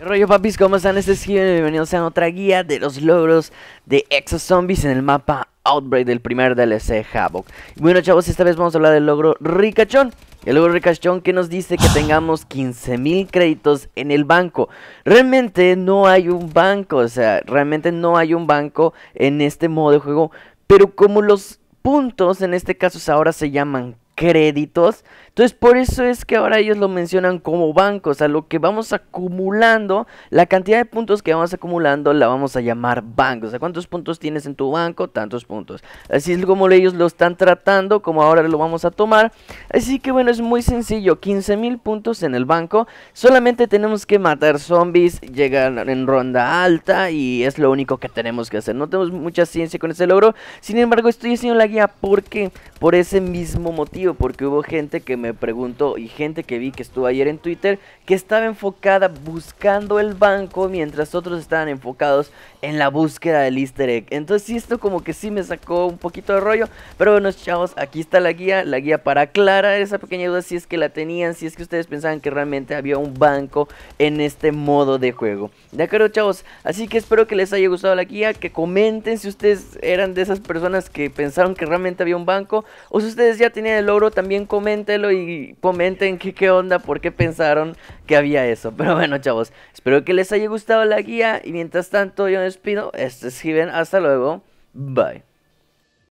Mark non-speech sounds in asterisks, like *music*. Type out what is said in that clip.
¿Qué rollo papis? ¿Cómo están? Este es y bienvenidos a otra guía de los logros de Exo Zombies en el mapa Outbreak del primer DLC Havoc. Bueno chavos, esta vez vamos a hablar del logro Ricachón. El logro Ricachón que nos dice que tengamos 15.000 créditos en el banco. Realmente no hay un banco, o sea, realmente no hay un banco en este modo de juego. Pero como los puntos en este caso ahora se llaman créditos. Entonces por eso es que ahora ellos lo mencionan como banco O sea lo que vamos acumulando, la cantidad de puntos que vamos acumulando la vamos a llamar banco. O sea, ¿cuántos puntos tienes en tu banco? Tantos puntos. Así es como ellos lo están tratando, como ahora lo vamos a tomar. Así que bueno, es muy sencillo. 15 mil puntos en el banco. Solamente tenemos que matar zombies, llegar en ronda alta y es lo único que tenemos que hacer. No tenemos mucha ciencia con ese logro. Sin embargo, estoy haciendo la guía porque por ese mismo motivo porque hubo gente que me preguntó y gente que vi que estuvo ayer en Twitter que estaba enfocada buscando el banco mientras otros estaban enfocados en la búsqueda del easter egg. Entonces esto como que sí me sacó un poquito de rollo, pero bueno chavos, aquí está la guía, la guía para aclarar esa pequeña duda si es que la tenían, si es que ustedes pensaban que realmente había un banco en este modo de juego. De acuerdo chavos, así que espero que les haya gustado la guía, que comenten si ustedes eran de esas personas que pensaron que realmente había un banco o si ustedes ya tenían el logro también coméntelo y comenten qué, qué onda, por qué pensaron que había eso. *laughs* Pero bueno, chavos, espero que les haya gustado la guía y mientras tanto yo me despido. Este es Given, hasta luego. Bye.